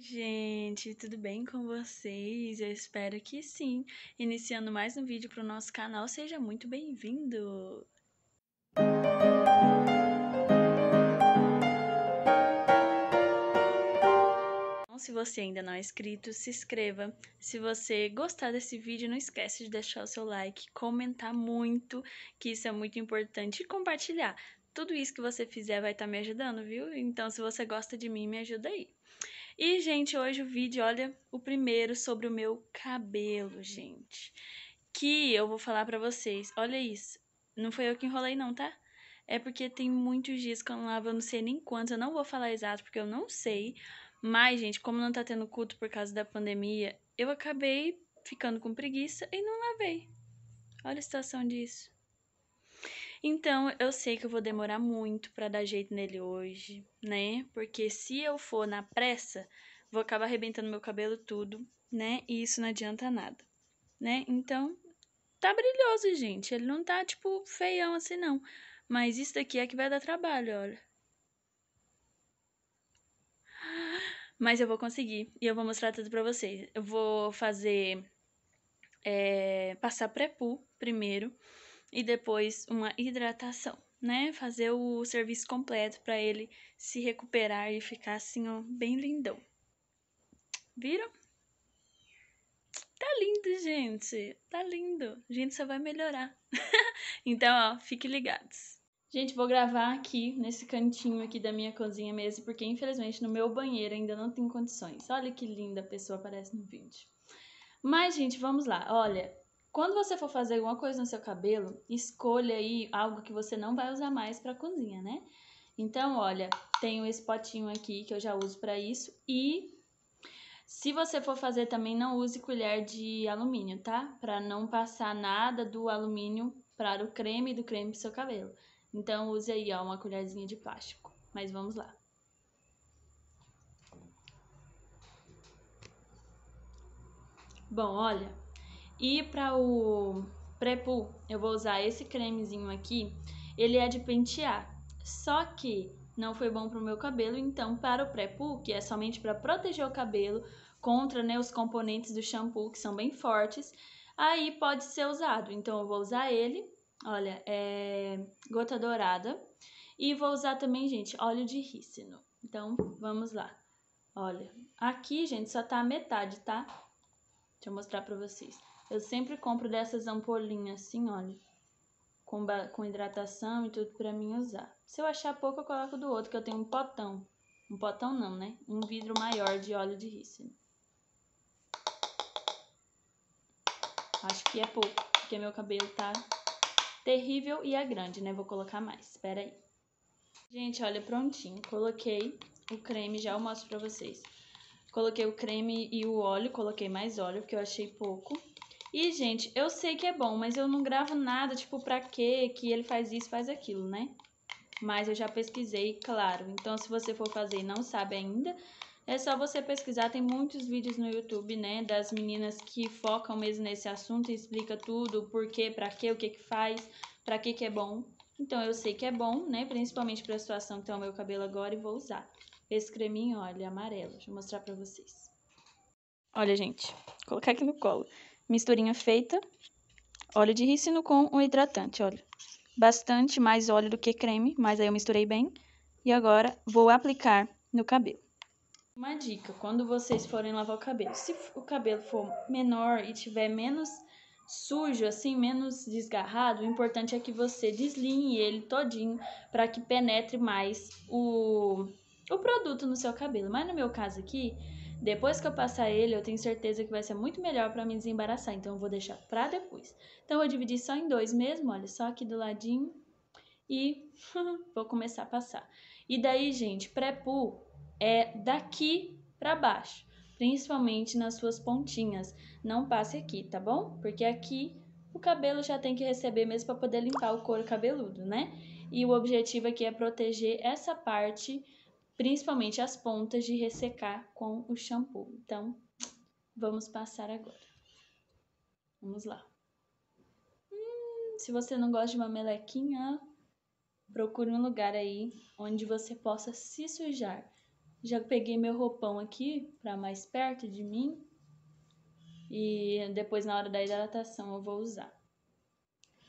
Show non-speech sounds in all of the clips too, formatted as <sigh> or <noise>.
Gente, tudo bem com vocês? Eu espero que sim. Iniciando mais um vídeo para o nosso canal, seja muito bem-vindo! Então, se você ainda não é inscrito, se inscreva. Se você gostar desse vídeo, não esquece de deixar o seu like, comentar muito, que isso é muito importante, e compartilhar. Tudo isso que você fizer vai estar tá me ajudando, viu? Então, se você gosta de mim, me ajuda aí. E, gente, hoje o vídeo, olha, o primeiro sobre o meu cabelo, gente. Que eu vou falar pra vocês, olha isso. Não foi eu que enrolei não, tá? É porque tem muitos dias que eu não lavo, eu não sei nem quantos, eu não vou falar exato porque eu não sei. Mas, gente, como não tá tendo culto por causa da pandemia, eu acabei ficando com preguiça e não lavei. Olha a situação disso. Então, eu sei que eu vou demorar muito para dar jeito nele hoje, né? Porque se eu for na pressa, vou acabar arrebentando meu cabelo tudo, né? E isso não adianta nada, né? Então, tá brilhoso, gente. Ele não tá, tipo, feião assim, não. Mas isso daqui é que vai dar trabalho, olha. Mas eu vou conseguir e eu vou mostrar tudo pra vocês. Eu vou fazer. É, passar pré pool primeiro e depois uma hidratação, né? Fazer o serviço completo para ele se recuperar e ficar assim, ó, bem lindão. Viram? Tá lindo, gente. Tá lindo. gente só vai melhorar. <laughs> então, ó, fiquem ligados. Gente, vou gravar aqui nesse cantinho aqui da minha cozinha mesmo, porque infelizmente no meu banheiro ainda não tem condições. Olha que linda a pessoa aparece no vídeo. Mas, gente, vamos lá. Olha, quando você for fazer alguma coisa no seu cabelo, escolha aí algo que você não vai usar mais para cozinha, né? Então, olha, tenho esse potinho aqui que eu já uso para isso e se você for fazer também não use colher de alumínio, tá? Para não passar nada do alumínio para o creme e do creme pro seu cabelo. Então use aí, ó, uma colherzinha de plástico. Mas vamos lá. Bom, olha, e para o pré eu vou usar esse cremezinho aqui. Ele é de pentear, só que não foi bom para o meu cabelo, então para o pré que é somente para proteger o cabelo contra né, os componentes do shampoo, que são bem fortes, aí pode ser usado. Então eu vou usar ele, olha, é gota dourada. E vou usar também, gente, óleo de rícino. Então, vamos lá. Olha, aqui, gente, só tá a metade, tá? Deixa eu mostrar para vocês. Eu sempre compro dessas ampolinhas assim, olha. Com, com hidratação e tudo pra mim usar. Se eu achar pouco, eu coloco do outro, que eu tenho um potão. Um potão não, né? Um vidro maior de óleo de rícino. Acho que é pouco, porque meu cabelo tá terrível e é grande, né? Vou colocar mais, espera aí. Gente, olha, prontinho. Coloquei o creme, já eu mostro pra vocês. Coloquei o creme e o óleo, coloquei mais óleo, porque eu achei pouco. E, gente, eu sei que é bom, mas eu não gravo nada, tipo, pra quê que ele faz isso, faz aquilo, né? Mas eu já pesquisei, claro. Então, se você for fazer e não sabe ainda, é só você pesquisar. Tem muitos vídeos no YouTube, né, das meninas que focam mesmo nesse assunto e explica tudo, por quê, pra quê, o que que faz, pra que que é bom. Então, eu sei que é bom, né, principalmente pra situação que tem tá o meu cabelo agora e vou usar. Esse creminho, olha, amarelo. Deixa eu mostrar pra vocês. Olha, gente, vou colocar aqui no colo. Misturinha feita, óleo de rícino com um hidratante, olha. Bastante mais óleo do que creme, mas aí eu misturei bem. E agora vou aplicar no cabelo. Uma dica, quando vocês forem lavar o cabelo, se o cabelo for menor e tiver menos sujo, assim, menos desgarrado, o importante é que você deslinhe ele todinho para que penetre mais o, o produto no seu cabelo. Mas no meu caso aqui, depois que eu passar ele, eu tenho certeza que vai ser muito melhor para me desembaraçar, então eu vou deixar para depois. Então eu vou dividir só em dois mesmo, olha, só aqui do ladinho e <laughs> vou começar a passar. E daí, gente, pré pull é daqui para baixo, principalmente nas suas pontinhas. Não passe aqui, tá bom? Porque aqui o cabelo já tem que receber mesmo para poder limpar o couro cabeludo, né? E o objetivo aqui é proteger essa parte principalmente as pontas de ressecar com o shampoo. Então, vamos passar agora. Vamos lá. Hum, se você não gosta de uma melequinha, procure um lugar aí onde você possa se sujar. Já peguei meu roupão aqui para mais perto de mim e depois na hora da hidratação eu vou usar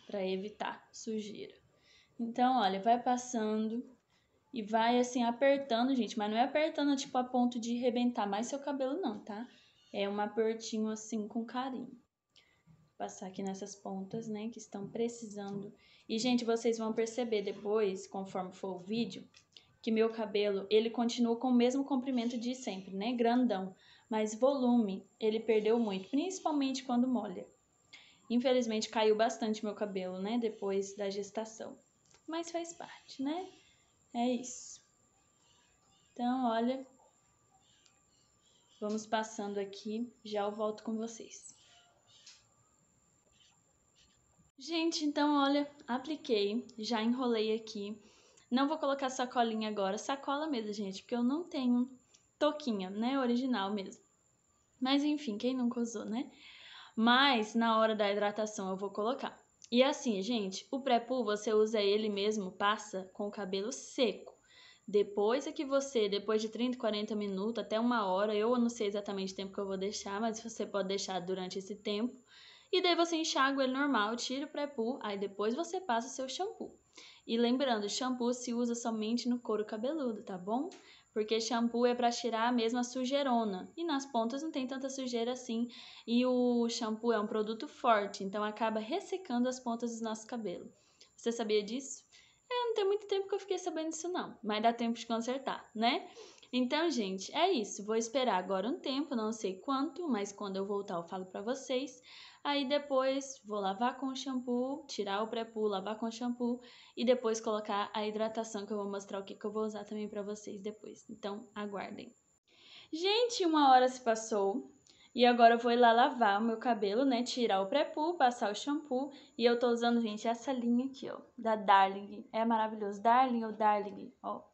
para evitar sujeira. Então, olha, vai passando e vai assim apertando, gente, mas não é apertando tipo a ponto de rebentar mais seu cabelo não, tá? É um apertinho assim com carinho. passar aqui nessas pontas, né, que estão precisando. E gente, vocês vão perceber depois, conforme for o vídeo, que meu cabelo, ele continua com o mesmo comprimento de sempre, né, grandão, mas volume ele perdeu muito, principalmente quando molha. Infelizmente caiu bastante meu cabelo, né, depois da gestação. Mas faz parte, né? É isso. Então, olha, vamos passando aqui, já eu volto com vocês. Gente, então olha, apliquei, já enrolei aqui. Não vou colocar sacolinha agora, sacola mesmo, gente, porque eu não tenho toquinha, né, original mesmo. Mas enfim, quem nunca usou, né? Mas na hora da hidratação eu vou colocar. E assim, gente, o pré-poo você usa ele mesmo, passa com o cabelo seco. Depois é que você, depois de 30, 40 minutos, até uma hora, eu não sei exatamente o tempo que eu vou deixar, mas você pode deixar durante esse tempo. E daí você enxágua ele normal, tira o pré-poo, aí depois você passa o seu shampoo. E lembrando, shampoo se usa somente no couro cabeludo, tá bom? porque shampoo é para tirar mesmo a sujeirona. E nas pontas não tem tanta sujeira assim, e o shampoo é um produto forte, então acaba ressecando as pontas do nosso cabelo. Você sabia disso? É, não tem muito tempo que eu fiquei sabendo disso não, mas dá tempo de consertar, né? Então, gente, é isso. Vou esperar agora um tempo, não sei quanto, mas quando eu voltar eu falo para vocês. Aí depois vou lavar com shampoo, tirar o pré-poo, lavar com shampoo e depois colocar a hidratação que eu vou mostrar o que, que eu vou usar também para vocês depois. Então, aguardem. Gente, uma hora se passou e agora eu vou ir lá lavar o meu cabelo, né? Tirar o pré-poo, passar o shampoo. E eu tô usando, gente, essa linha aqui, ó, da Darling. É maravilhoso. Darling ou Darling, ó.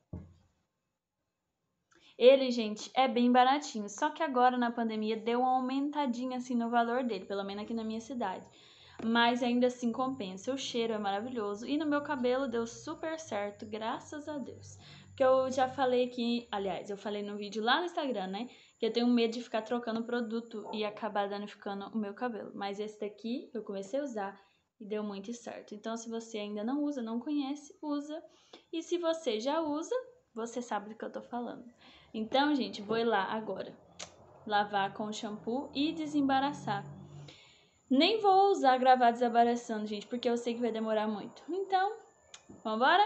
Ele, gente, é bem baratinho, só que agora na pandemia deu uma aumentadinha assim no valor dele, pelo menos aqui na minha cidade. Mas ainda assim compensa, o cheiro é maravilhoso e no meu cabelo deu super certo, graças a Deus. Porque eu já falei que, aliás, eu falei no vídeo lá no Instagram, né? Que eu tenho medo de ficar trocando produto e acabar danificando o meu cabelo. Mas esse daqui eu comecei a usar e deu muito certo. Então, se você ainda não usa, não conhece, usa. E se você já usa, você sabe do que eu tô falando. Então, gente, vou lá agora. Lavar com shampoo e desembaraçar. Nem vou usar gravar desembaraçando, gente, porque eu sei que vai demorar muito. Então, vambora?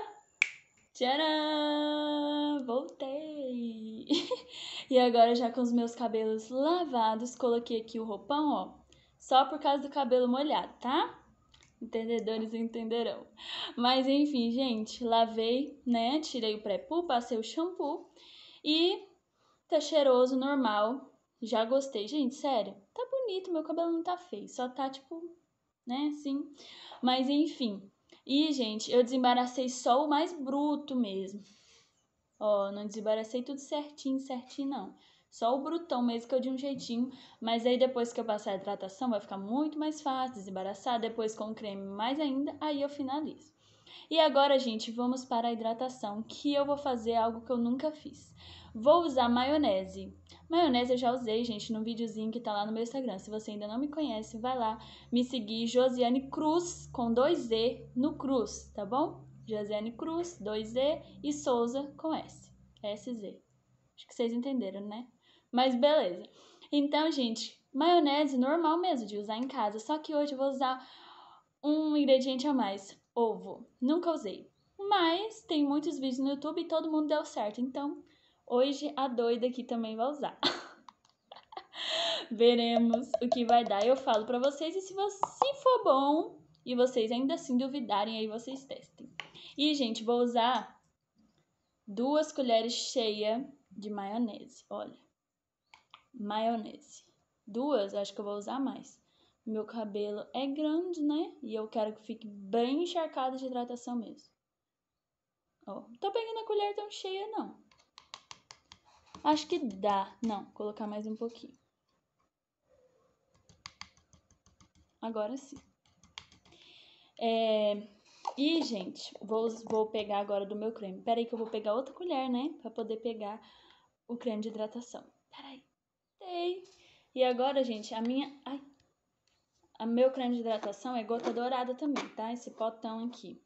Tcharam! Voltei! <laughs> e agora, já com os meus cabelos lavados, coloquei aqui o roupão, ó. Só por causa do cabelo molhado, tá? Entendedores entenderão. Mas enfim, gente, lavei, né? Tirei o pré-poo, passei o shampoo e tá cheiroso, normal. Já gostei. Gente, sério, tá bonito, meu cabelo não tá feio, só tá tipo, né, assim. Mas enfim. E, gente, eu desembaracei só o mais bruto mesmo. Ó, não desembaracei tudo certinho, certinho não. Só o brutão mesmo que eu de um jeitinho, mas aí depois que eu passar a hidratação vai ficar muito mais fácil, desembaraçar, depois com o creme mais ainda, aí eu finalizo. E agora, gente, vamos para a hidratação, que eu vou fazer algo que eu nunca fiz. Vou usar maionese. Maionese eu já usei, gente, num videozinho que tá lá no meu Instagram. Se você ainda não me conhece, vai lá me seguir, Josiane Cruz, com dois E no Cruz, tá bom? Josiane Cruz, dois E e Souza com S. SZ. Acho que vocês entenderam, né? Mas beleza. Então, gente, maionese normal mesmo de usar em casa, só que hoje eu vou usar um ingrediente a mais, ovo. Nunca usei, mas tem muitos vídeos no YouTube e todo mundo deu certo, então hoje a doida aqui também vai usar. <laughs> Veremos o que vai dar. Eu falo para vocês e se, você, se for bom e vocês ainda assim duvidarem, aí vocês testem. E, gente, vou usar duas colheres cheias de maionese, olha maionese. Duas, acho que eu vou usar mais. Meu cabelo é grande, né? E eu quero que fique bem encharcado de hidratação mesmo. Ó, tô pegando a colher tão cheia, não. Acho que dá. Não, colocar mais um pouquinho. Agora sim. É... E, gente, vou, vou pegar agora do meu creme. Peraí que eu vou pegar outra colher, né? Pra poder pegar o creme de hidratação. E agora, gente, a minha... Ai! A meu creme de hidratação é gota dourada também, tá? Esse potão aqui.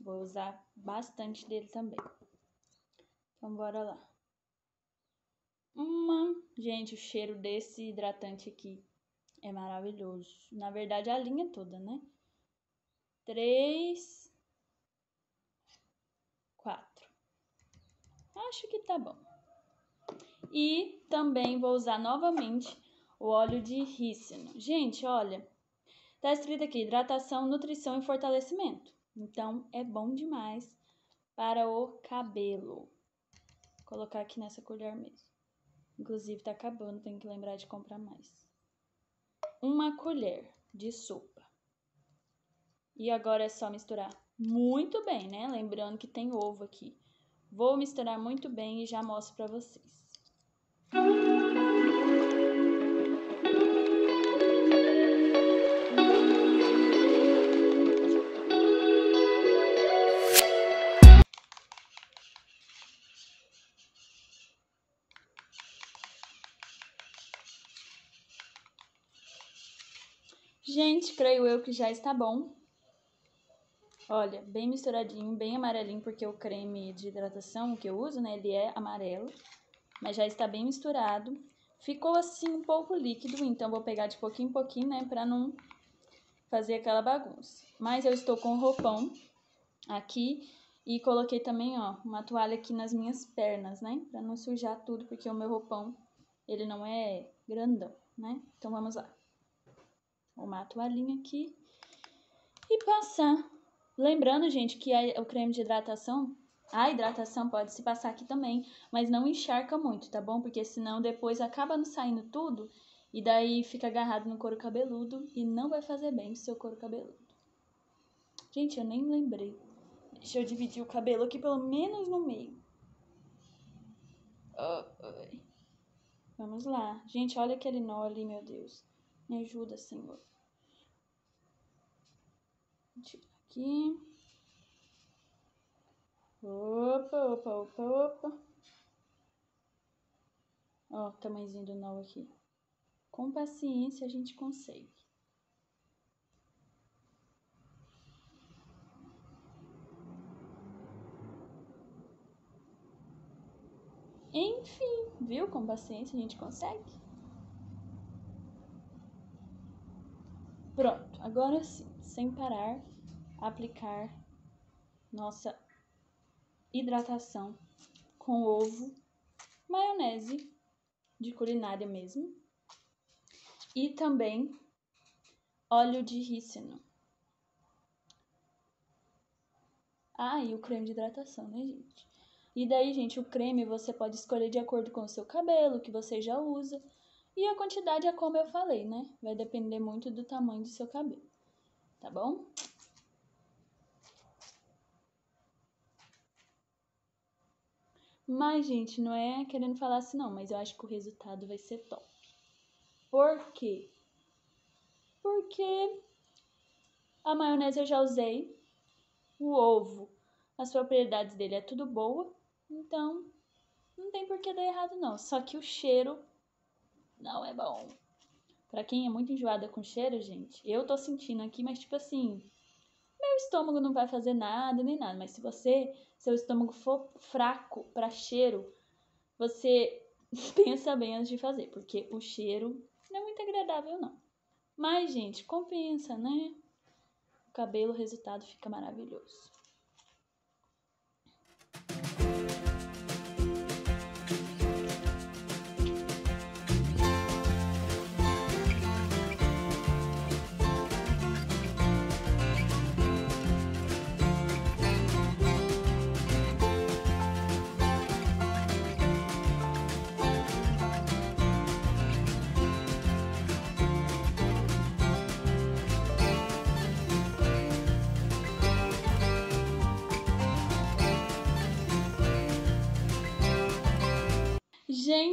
Vou usar bastante dele também. Então, bora lá. Uma... Gente, o cheiro desse hidratante aqui é maravilhoso. Na verdade, a linha toda, né? Três... Quatro. Acho que tá bom. E também vou usar novamente o óleo de rícino. Gente, olha, tá escrito aqui hidratação, nutrição e fortalecimento. Então é bom demais para o cabelo. Vou colocar aqui nessa colher mesmo. Inclusive tá acabando, tenho que lembrar de comprar mais. Uma colher de sopa. E agora é só misturar muito bem, né? Lembrando que tem ovo aqui. Vou misturar muito bem e já mostro para vocês. Gente, creio eu que já está bom. Olha, bem misturadinho, bem amarelinho, porque o creme de hidratação que eu uso, né, ele é amarelo mas já está bem misturado. Ficou assim um pouco líquido, então vou pegar de pouquinho em pouquinho, né, para não fazer aquela bagunça. Mas eu estou com o roupão aqui e coloquei também, ó, uma toalha aqui nas minhas pernas, né, para não sujar tudo, porque o meu roupão, ele não é grandão, né? Então vamos lá. Uma toalhinha aqui e passar. Lembrando, gente, que a, o creme de hidratação a hidratação pode se passar aqui também, mas não encharca muito, tá bom? Porque senão depois acaba não saindo tudo e daí fica agarrado no couro cabeludo e não vai fazer bem pro seu couro cabeludo. Gente, eu nem lembrei. Deixa eu dividir o cabelo aqui pelo menos no meio. Vamos lá. Gente, olha aquele nó ali, meu Deus. Me ajuda, Senhor. Tirar aqui. Opa, opa, opa, opa. Ó, o tamanhozinho do nó aqui. Com paciência a gente consegue. Enfim, viu? Com paciência a gente consegue. Pronto, agora sim, sem parar, aplicar nossa hidratação com ovo, maionese de culinária mesmo, e também óleo de rícino. Ah, e o creme de hidratação, né, gente? E daí, gente, o creme você pode escolher de acordo com o seu cabelo, que você já usa. E a quantidade é como eu falei, né? Vai depender muito do tamanho do seu cabelo, tá bom? Mas, gente, não é querendo falar assim, não, mas eu acho que o resultado vai ser top. Por quê? Porque a maionese eu já usei, o ovo, as propriedades dele é tudo boa, então não tem por que dar errado, não. Só que o cheiro não é bom. Pra quem é muito enjoada com cheiro, gente, eu tô sentindo aqui, mas tipo assim, meu estômago não vai fazer nada nem nada, mas se você, seu estômago for fraco para cheiro, você <laughs> pensa bem antes de fazer, porque o cheiro não é muito agradável não. Mas gente, compensa, né? O cabelo, o resultado fica maravilhoso.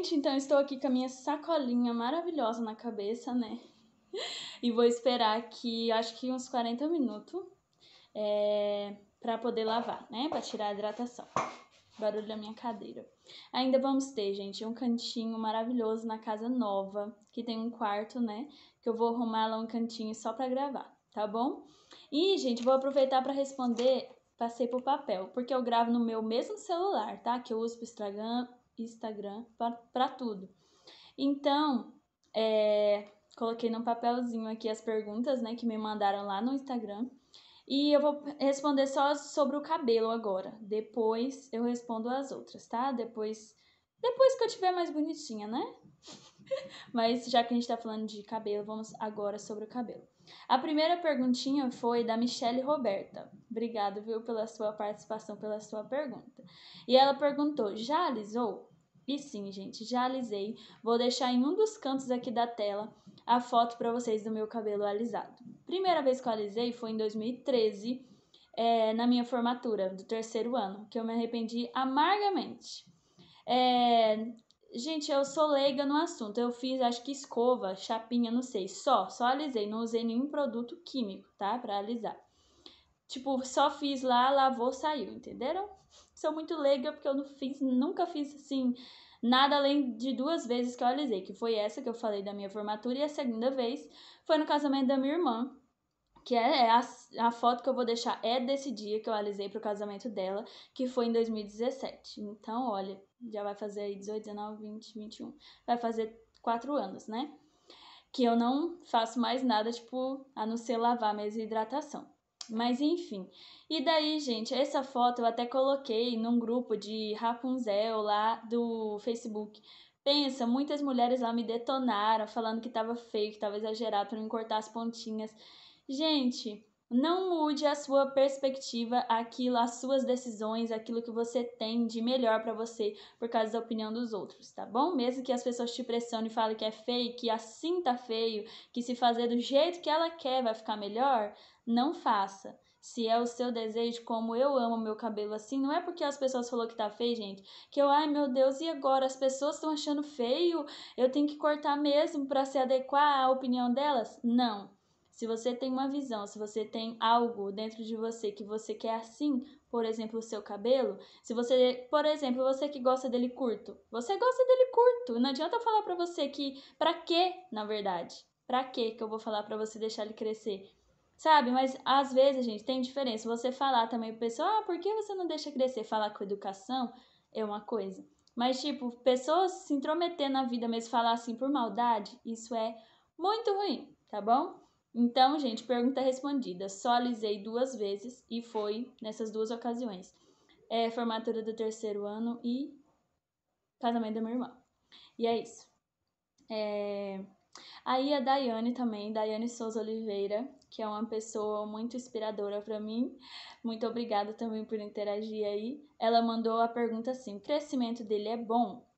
gente, então estou aqui com a minha sacolinha maravilhosa na cabeça, né? <laughs> E vou esperar aqui, acho que uns 40 minutos, é, para poder lavar, né? Para tirar a hidratação. Barulho da minha cadeira. Ainda vamos ter, gente, um cantinho maravilhoso na casa nova, que tem um quarto, né? Que eu vou arrumar lá um cantinho só para gravar, tá bom? E, gente, vou aproveitar para responder passei pro papel, porque eu gravo no meu mesmo celular, tá? Que eu uso pro Instagram, Instagram, para tudo. Então, é, coloquei num papelzinho aqui as perguntas, né, que me mandaram lá no Instagram. E eu vou responder só sobre o cabelo agora. Depois eu respondo as outras, tá? Depois, depois que eu tiver mais bonitinha, né? <laughs> Mas já que a gente tá falando de cabelo, vamos agora sobre o cabelo. A primeira perguntinha foi da Michelle Roberta. Obrigado, viu, pela sua participação, pela sua pergunta. E ela perguntou: "Já alisou?" E sim, gente, já alisei. Vou deixar em um dos cantos aqui da tela a foto para vocês do meu cabelo alisado. Primeira vez que eu alisei foi em 2013, é, na minha formatura do terceiro ano, que eu me arrependi amargamente. É, gente, eu sou leiga no assunto. Eu fiz, acho que escova, chapinha, não sei, só, só alisei, não usei nenhum produto químico, tá, para alisar. Tipo, só fiz lá, lavou, saiu, entenderam? Sou muito leiga porque eu não fiz, nunca fiz assim nada além de duas vezes que eu alisei, que foi essa que eu falei da minha formatura e a segunda vez foi no casamento da minha irmã, que é, é a, a, foto que eu vou deixar é desse dia que eu alisei pro casamento dela, que foi em 2017. Então, olha, já vai fazer aí 18, 19, 20, 21. Vai fazer quatro anos, né? Que eu não faço mais nada, tipo, a não ser lavar mesmo hidratação. Mas enfim. E daí, gente, essa foto eu até coloquei num grupo de Rapunzel lá do Facebook. Pensa, muitas mulheres lá me detonaram, falando que tava feio, que tava exagerado, pra me cortar as pontinhas. Gente, não mude a sua perspectiva, aquilo, as suas decisões, aquilo que você tem de melhor para você por causa da opinião dos outros, tá bom? Mesmo que as pessoas te pressionem e falem que é feio, que assim tá feio, que se fazer do jeito que ela quer vai ficar melhor, não faça. Se é o seu desejo, como eu amo meu cabelo assim, não é porque as pessoas falaram que tá feio, gente, que eu, ai meu Deus, e agora? As pessoas estão achando feio, eu tenho que cortar mesmo para se adequar à opinião delas? Não. Se você tem uma visão, se você tem algo dentro de você que você quer assim, por exemplo, o seu cabelo, se você, por exemplo, você que gosta dele curto, você gosta dele curto, não adianta eu falar para você que para quê, na verdade? Para quê que eu vou falar para você deixar ele crescer? Sabe, mas às vezes, gente, tem diferença. Você falar também pro pessoal, ah, por que você não deixa crescer? Falar com educação é uma coisa. Mas, tipo, pessoas se intrometer na vida mesmo, falar assim por maldade, isso é muito ruim, tá bom? Então, gente, pergunta respondida. Só alisei duas vezes e foi nessas duas ocasiões. É, formatura do terceiro ano e casamento da minha irmã. E é isso. É... Aí a Daiane também, Daiane Souza Oliveira, que é uma pessoa muito inspiradora para mim. Muito obrigada também por interagir aí. Ela mandou a pergunta assim: o crescimento dele é bom?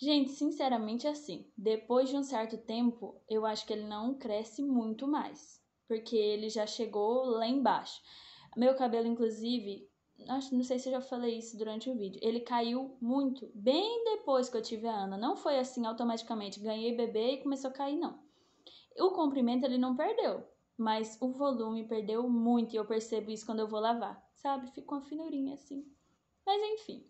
Gente, sinceramente é assim, depois de um certo tempo, eu acho que ele não cresce muito mais, porque ele já chegou lá embaixo. Meu cabelo, inclusive, acho, não sei se eu já falei isso durante o vídeo, ele caiu muito bem depois que eu tive a Ana. Não foi assim automaticamente, ganhei bebê e começou a cair, não. O comprimento ele não perdeu, mas o volume perdeu muito e eu percebo isso quando eu vou lavar, sabe? Fica uma finurinha assim. Mas enfim.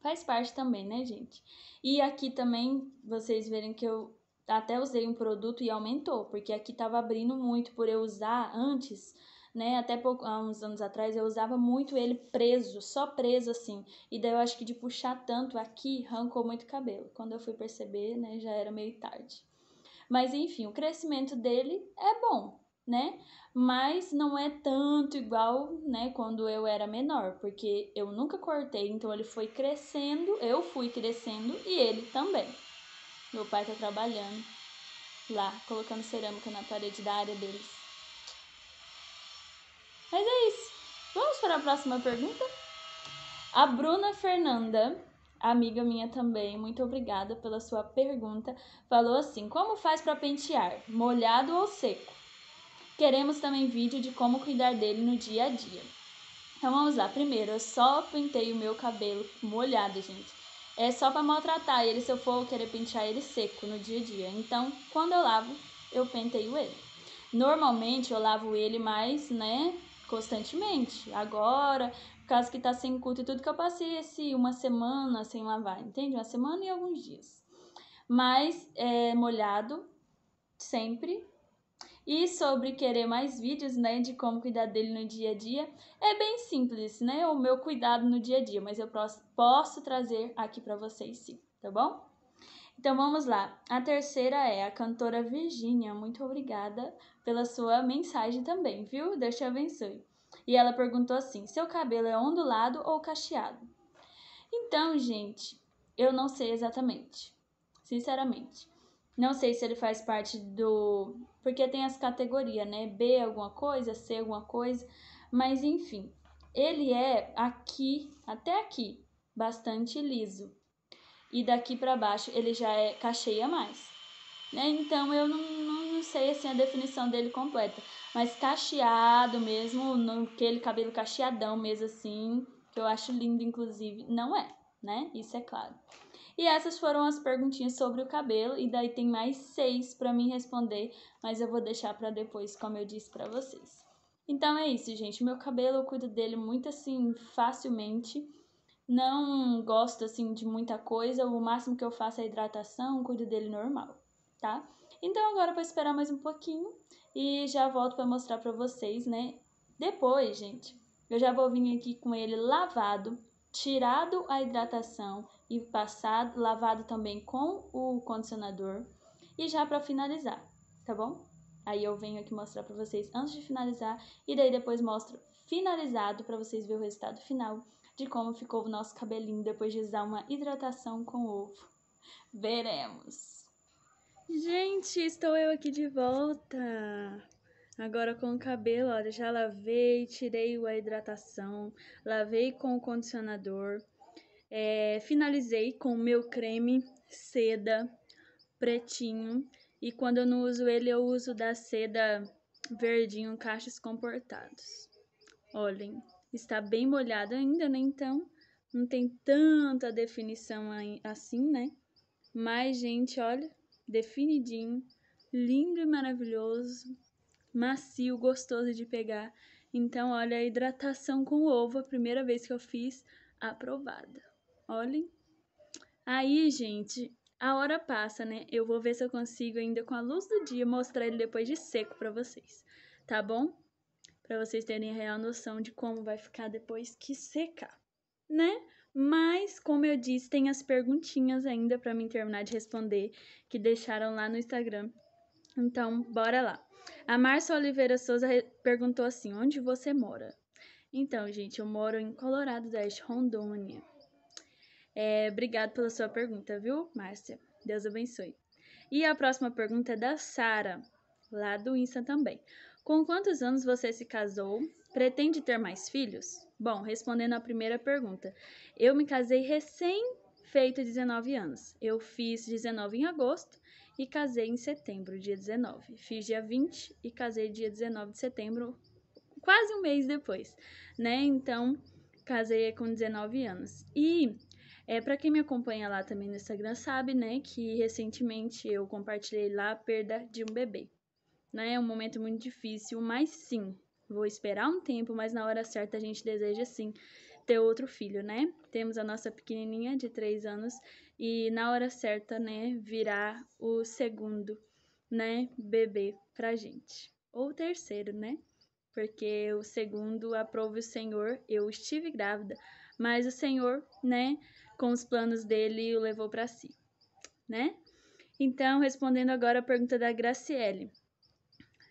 Faz parte também, né, gente? E aqui também, vocês verem que eu até usei um produto e aumentou, porque aqui tava abrindo muito por eu usar antes, né? Até pouco, há uns anos atrás eu usava muito ele preso, só preso assim. E daí eu acho que de puxar tanto aqui, arrancou muito cabelo. Quando eu fui perceber, né, já era meio tarde. Mas enfim, o crescimento dele é bom, né? Mas não é tanto igual, né, quando eu era menor, porque eu nunca cortei, então ele foi crescendo, eu fui crescendo e ele também. Meu pai tá trabalhando lá, colocando cerâmica na parede da área deles. Mas é isso. Vamos para a próxima pergunta? A Bruna Fernanda amiga minha também, muito obrigada pela sua pergunta. Falou assim: como faz para pentear, molhado ou seco? Queremos também vídeo de como cuidar dele no dia a dia. Então vamos lá, primeiro eu só pentei o meu cabelo molhado, gente. É só para maltratar ele se eu for querer pentear ele seco no dia a dia. Então, quando eu lavo, eu penteio ele. Normalmente eu lavo ele mais, né, constantemente. Agora, por causa que tá sem culto e tudo, que eu passei esse uma semana sem lavar, entende? Uma semana e alguns dias. Mas é molhado sempre e sobre querer mais vídeos, né, de como cuidar dele no dia a dia, é bem simples, né, o meu cuidado no dia a dia, mas eu posso, posso trazer aqui para vocês sim, tá bom? Então vamos lá. A terceira é a cantora Virginia. Muito obrigada pela sua mensagem também, viu? Deus te abençoe. E ela perguntou assim: seu cabelo é ondulado ou cacheado? Então, gente, eu não sei exatamente. Sinceramente. Não sei se ele faz parte do. Porque tem as categorias, né? B alguma coisa, C alguma coisa. Mas enfim, ele é aqui, até aqui, bastante liso. E daqui para baixo ele já é cacheia mais. Né? Então eu não, não, não, sei assim, a definição dele completa. Mas cacheado mesmo, no, aquele cabelo cacheadão mesmo assim, que eu acho lindo, inclusive, não é, né? Isso é claro. E essas foram as perguntinhas sobre o cabelo, e daí tem mais seis para mim responder, mas eu vou deixar para depois, como eu disse para vocês. Então é isso, gente. Meu cabelo eu cuido dele muito assim, facilmente. Não gosto assim de muita coisa. O máximo que eu faço é hidratação, cuido dele normal, tá? Então agora eu vou esperar mais um pouquinho e já volto para mostrar para vocês, né? Depois, gente, eu já vou vir aqui com ele lavado tirado a hidratação e passado, lavado também com o condicionador. E já para finalizar, tá bom? Aí eu venho aqui mostrar para vocês antes de finalizar e daí depois mostro finalizado para vocês verem o resultado final de como ficou o nosso cabelinho depois de usar uma hidratação com ovo. Veremos! Gente, estou eu aqui de volta! Agora com o cabelo, ó, já lavei, tirei a hidratação, lavei com o condicionador, é, finalizei com o meu creme seda pretinho. E quando eu não uso ele, eu uso da seda verdinho caixas comportados. Olhem, está bem molhado ainda, né? Então, não tem tanta definição assim, né? Mas, gente, olha, definidinho, lindo e maravilhoso macio, gostoso de pegar. Então, olha, a hidratação com ovo, a primeira vez que eu fiz, aprovada. Olhem. Aí, gente, a hora passa, né? Eu vou ver se eu consigo ainda com a luz do dia mostrar ele depois de seco para vocês, tá bom? Para vocês terem a real noção de como vai ficar depois que secar, né? Mas, como eu disse, tem as perguntinhas ainda para mim terminar de responder que deixaram lá no Instagram. Então, bora lá. A Márcia Oliveira Souza perguntou assim: onde você mora? Então, gente, eu moro em Colorado Oeste, Rondônia. É, obrigado pela sua pergunta, viu, Márcia? Deus abençoe. E a próxima pergunta é da Sara, lá do Insta também. Com quantos anos você se casou? Pretende ter mais filhos? Bom, respondendo à primeira pergunta, eu me casei recém feito 19 anos. Eu fiz 19 em agosto e casei em setembro, dia 19. Fiz dia 20 e casei dia 19 de setembro, quase um mês depois, né? Então, casei com 19 anos. E é, para quem me acompanha lá também no Instagram sabe, né, que recentemente eu compartilhei lá a perda de um bebê. Né? É um momento muito difícil, mas sim, vou esperar um tempo, mas na hora certa a gente deseja sim ter outro filho, né? Temos a nossa pequenininha de 3 anos e na hora certa, né, virá o segundo, né, bebê pra gente. Ou o terceiro, né? Porque o segundo aprove o Senhor, eu estive grávida, mas o Senhor, né, com os planos dele, o levou para si, né? Então, respondendo agora a pergunta da Graciele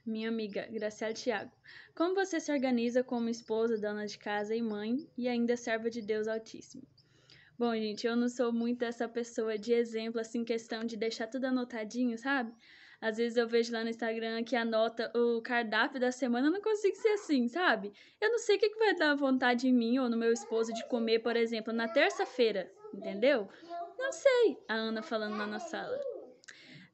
minha amiga Graciela Thiago. Como você se organiza como esposa, dona de casa e mãe e ainda serva de Deus Altíssimo? Bom, gente, eu não sou muito essa pessoa de exemplo, assim, questão de deixar tudo anotadinho, sabe? Às vezes eu vejo lá no Instagram que anota o cardápio da semana, eu não consigo ser assim, sabe? Eu não sei o que, que vai dar vontade em mim ou no meu esposo de comer, por exemplo, na terça-feira, entendeu? Não sei, a Ana falando lá na sala.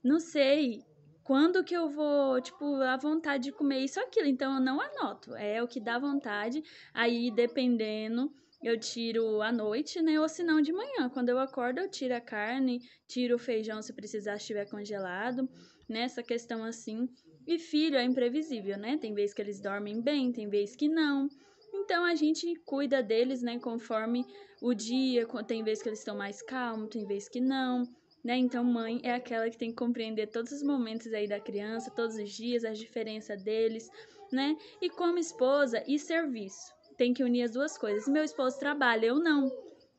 Não sei quando que eu vou, tipo, à vontade de comer isso ou aquilo. Então eu não anoto. É o que dá vontade. Aí, dependendo eu tiro à noite, né? Ou se não, de manhã. Quando eu acordo, eu tiro a carne, tiro o feijão se precisar, estiver congelado, nessa essa questão assim. E filho é imprevisível, né? Tem vezes que eles dormem bem, tem vezes que não. Então a gente cuida deles, né, conforme o dia, tem vezes que eles estão mais calmos, tem vezes que não, né? Então mãe é aquela que tem que compreender todos os momentos aí da criança, todos os dias, a diferença deles, né? E como esposa e serviço tem que unir as duas coisas. Meu esposo trabalha, eu não.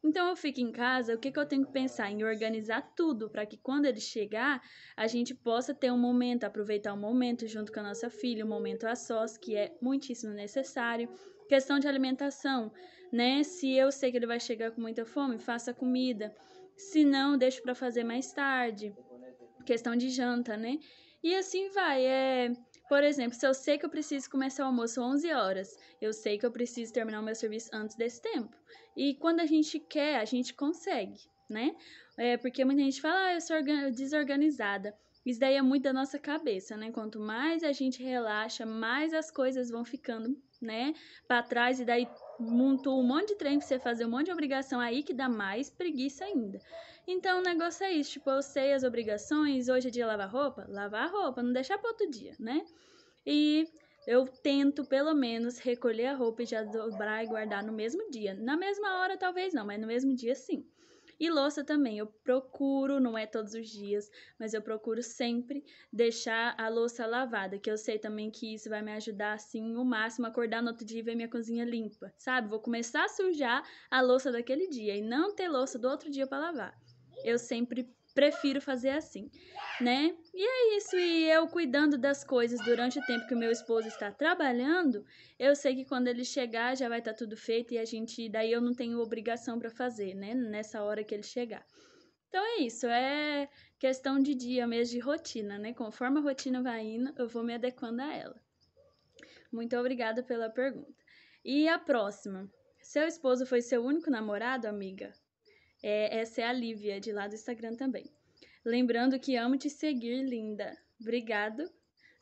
Então eu fico em casa, o que, que eu tenho que pensar? Em organizar tudo para que quando ele chegar, a gente possa ter um momento, aproveitar o um momento junto com a nossa filha, um momento a sós, que é muitíssimo necessário. Questão de alimentação, né? Se eu sei que ele vai chegar com muita fome, faça comida. Se não, deixo para fazer mais tarde. Questão de janta, né? E assim vai, é por exemplo, se eu sei que eu preciso começar o almoço 11 horas, eu sei que eu preciso terminar o meu serviço antes desse tempo. E quando a gente quer, a gente consegue, né? É, porque muita gente fala, ah, eu sou desorganizada. Isso daí é muito da nossa cabeça, né? Quanto mais a gente relaxa, mais as coisas vão ficando, né, para trás e daí montou um monte de trem pra você fazer, um monte de obrigação aí que dá mais preguiça ainda. Então o negócio é isso, tipo, eu sei as obrigações, hoje é dia lavar roupa, lavar roupa, não deixar para outro dia, né? E eu tento pelo menos recolher a roupa e já dobrar e guardar no mesmo dia. Na mesma hora talvez não, mas no mesmo dia sim. E louça também, eu procuro, não é todos os dias, mas eu procuro sempre deixar a louça lavada, que eu sei também que isso vai me ajudar, assim, o máximo, acordar no outro dia e ver minha cozinha limpa, sabe? Vou começar a sujar a louça daquele dia e não ter louça do outro dia para lavar. Eu sempre prefiro fazer assim, né? E é isso, e eu cuidando das coisas durante o tempo que o meu esposo está trabalhando, eu sei que quando ele chegar já vai estar tá tudo feito e a gente, daí eu não tenho obrigação para fazer, né? Nessa hora que ele chegar. Então é isso, é questão de dia mesmo, de rotina, né? Conforme a rotina vai indo, eu vou me adequando a ela. Muito obrigada pela pergunta. E a próxima? Seu esposo foi seu único namorado, amiga? É, essa é a Lívia, de lá do Instagram também. Lembrando que amo te seguir, linda. Obrigado,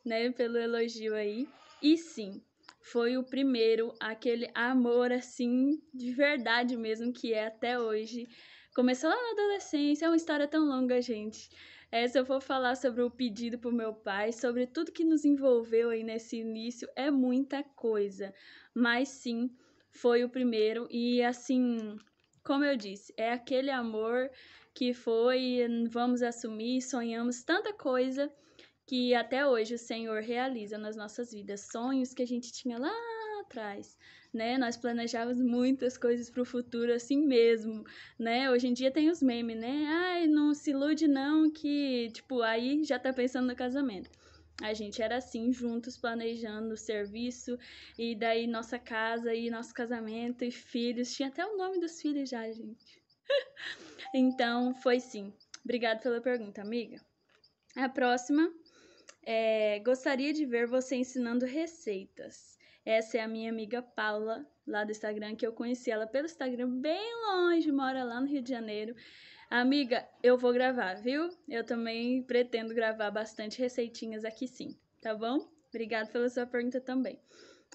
né, pelo elogio aí. E sim, foi o primeiro, aquele amor assim, de verdade mesmo, que é até hoje. Começou lá na adolescência, é uma história tão longa, gente. É, essa eu vou falar sobre o pedido pro meu pai, sobre tudo que nos envolveu aí nesse início, é muita coisa. Mas sim, foi o primeiro e assim, como eu disse, é aquele amor que foi, vamos assumir, sonhamos tanta coisa que até hoje o Senhor realiza nas nossas vidas, sonhos que a gente tinha lá atrás, né? Nós planejávamos muitas coisas para o futuro assim mesmo, né? Hoje em dia tem os memes, né? Ai, não se ilude não que, tipo, aí já tá pensando no casamento. A gente era assim, juntos, planejando o serviço, e daí nossa casa, e nosso casamento, e filhos. Tinha até o nome dos filhos já, gente. <laughs> então, foi sim. Obrigada pela pergunta, amiga. A próxima é: gostaria de ver você ensinando receitas. Essa é a minha amiga Paula, lá do Instagram, que eu conheci ela pelo Instagram bem longe, mora lá no Rio de Janeiro. Amiga, eu vou gravar, viu? Eu também pretendo gravar bastante receitinhas aqui sim, tá bom? Obrigada pela sua pergunta também.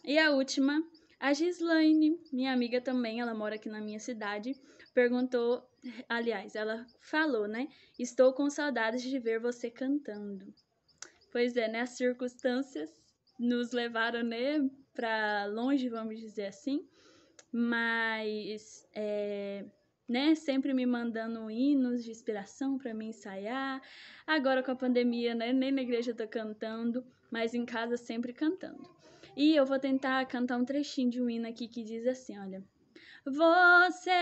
E a última, a Gislaine, minha amiga também, ela mora aqui na minha cidade, perguntou, aliás, ela falou, né? Estou com saudades de ver você cantando. Pois é, né? As circunstâncias nos levaram, né? Pra longe, vamos dizer assim. Mas é, né? Sempre me mandando hinos de inspiração para mim ensaiar. Agora com a pandemia, né? Nem na igreja eu tô cantando, mas em casa sempre cantando. E eu vou tentar cantar um trechinho de um hino aqui que diz assim, olha. Você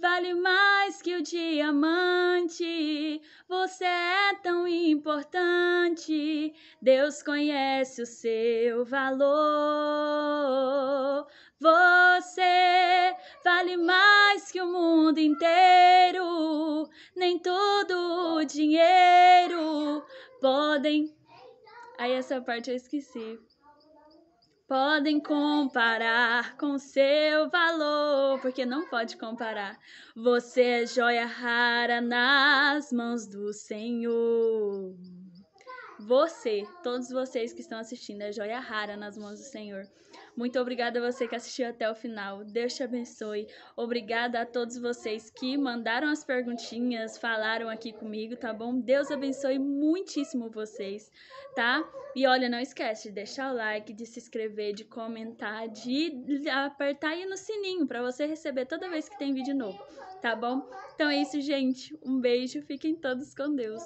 vale mais que o diamante, você é tão importante. Deus conhece o seu valor. Você vale mais que o mundo inteiro. Nem tudo o dinheiro podem. Aí essa parte eu esqueci. Podem comparar com seu valor, porque não pode comparar. Você é joia rara nas mãos do Senhor. Você, todos vocês que estão assistindo, é joia rara nas mãos do Senhor. Muito obrigada a você que assistiu até o final. Deus te abençoe. Obrigada a todos vocês que mandaram as perguntinhas, falaram aqui comigo, tá bom? Deus abençoe muitíssimo vocês, tá? E olha, não esquece de deixar o like, de se inscrever, de comentar, de apertar aí no sininho para você receber toda vez que tem vídeo novo, tá bom? Então é isso, gente. Um beijo. Fiquem todos com Deus.